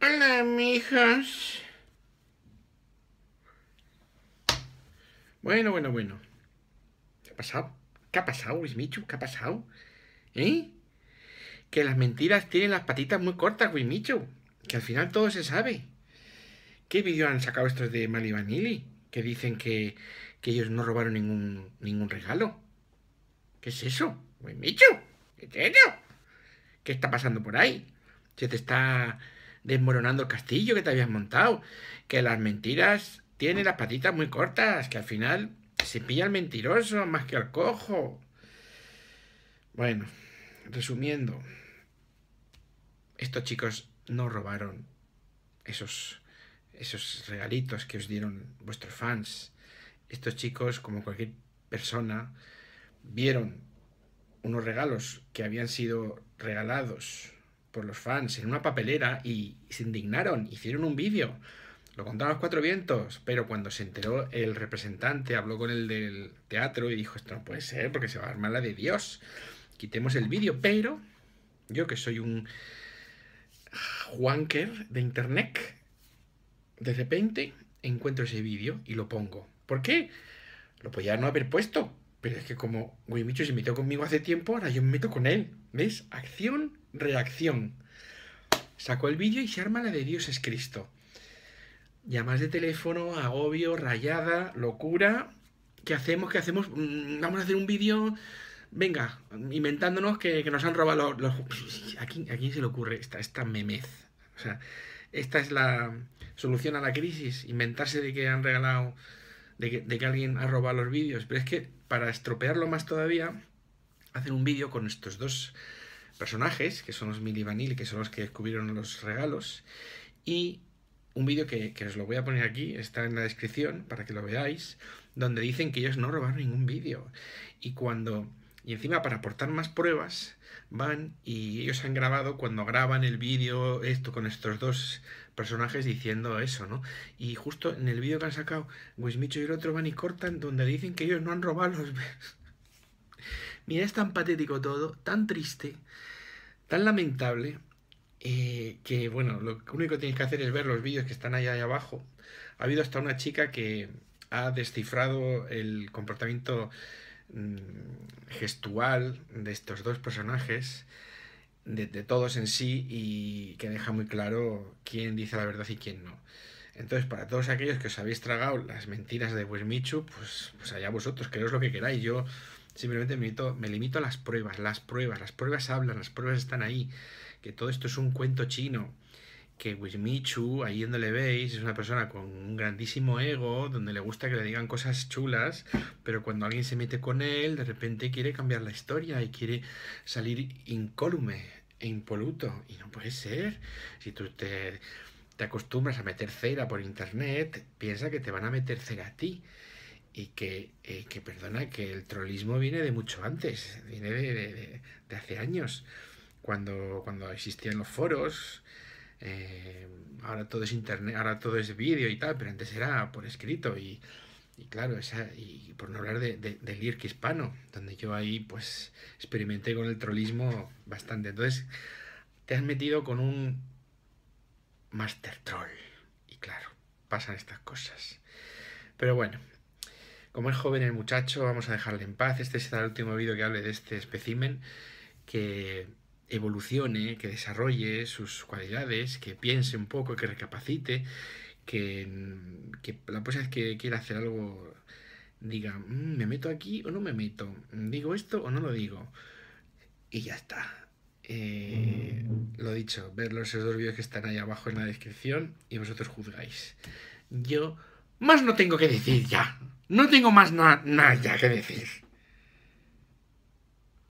Hola, amigos. Bueno, bueno, bueno. ¿Qué ha pasado? ¿Qué ha pasado, Wismichu? ¿Qué ha pasado? ¿Eh? Que las mentiras tienen las patitas muy cortas, Wismichu. Que al final todo se sabe. ¿Qué vídeo han sacado estos de Malibanili? Que dicen que, que, ellos no robaron ningún, ningún regalo. ¿Qué es eso? Wismichu. ¿Qué es eso? ¿Qué está pasando por ahí? Se te está desmoronando el castillo que te habías montado, que las mentiras tienen las patitas muy cortas, que al final se pilla al mentiroso más que al cojo. Bueno, resumiendo, estos chicos no robaron esos, esos regalitos que os dieron vuestros fans. Estos chicos, como cualquier persona, vieron unos regalos que habían sido regalados por los fans en una papelera y se indignaron, hicieron un vídeo. Lo contaron los cuatro vientos, pero cuando se enteró el representante habló con el del teatro y dijo, esto no puede ser porque se va a armar la de Dios. Quitemos el vídeo, pero yo que soy un Juanker de internet, de repente encuentro ese vídeo y lo pongo. ¿Por qué? Lo podía no haber puesto, pero es que como Micho se metió conmigo hace tiempo, ahora yo me meto con él. ¿Ves? Acción reacción. Sacó el vídeo y se arma la de Dios es Cristo. Llamas de teléfono, agobio, rayada, locura. ¿Qué hacemos? ¿Qué hacemos? Mm, vamos a hacer un vídeo. Venga, inventándonos que, nos han robado los. ¿A, quién, se le ocurre esta, esta memez? O sea, esta es la solución a la crisis, inventarse de que han regalado, de que, de que, alguien ha robado los vídeos. Pero es que para estropearlo más todavía, hacen un vídeo con estos dos personajes, que son los y vanil que son los que descubrieron los regalos, y un vídeo que, os lo voy a poner aquí, está en la descripción para que lo veáis, donde dicen que ellos no robaron ningún vídeo. Y cuando, y encima para aportar más pruebas, van y ellos han grabado cuando graban el vídeo, esto con estos dos personajes diciendo eso, ¿no? Y justo en el vídeo que han sacado, Wismicho y el otro van y cortan donde dicen que ellos no han robado los... Mira, es tan patético todo, tan triste, tan lamentable, eh, que bueno, lo único que tienes que hacer es ver los vídeos que están allá, abajo. Ha habido hasta una chica que ha descifrado el comportamiento mm, gestual de estos dos personajes, de, todos en sí, y que deja muy claro quién dice la verdad y quién no. Entonces, para todos aquellos que os habéis tragado las mentiras de Wismichu, pues, pues, pues allá vosotros, queréis lo que queráis. Yo Simplemente me limito, a las pruebas, las pruebas, las pruebas hablan, las pruebas están ahí, que todo esto es un cuento chino, que Wismichu, ahí donde le veis, es una persona con un grandísimo ego, donde le gusta que le digan cosas chulas, pero cuando alguien se mete con él, de repente quiere cambiar la historia y quiere salir incólume e impoluto, y no puede ser, si tú te te acostumbras a meter cera por internet, piensa que te van a meter cera a ti y eh, que, perdona, que el trollismo viene de mucho antes, viene de, hace años, cuando, cuando existían los foros, eh, ahora todo es internet, ahora todo es vídeo y tal, pero antes era por escrito y, claro, y por no hablar de, del IRC hispano, donde yo ahí pues experimenté con el trollismo bastante. Entonces, te has metido con un master troll y claro, pasan estas cosas. Pero bueno, como es joven el muchacho, vamos a dejarle en paz. Este será el último vídeo que hable de este espécimen que evolucione, que desarrolle sus cualidades, que piense un poco, que recapacite, que, la próxima vez que quiera hacer algo, diga, mm, me meto aquí o no me meto, digo esto o no lo digo. Y ya está. Eh, lo dicho, ver los dos vídeos que están ahí abajo en la descripción y vosotros juzgáis. Yo más no tengo que decir ya. No tengo más na nada que decir.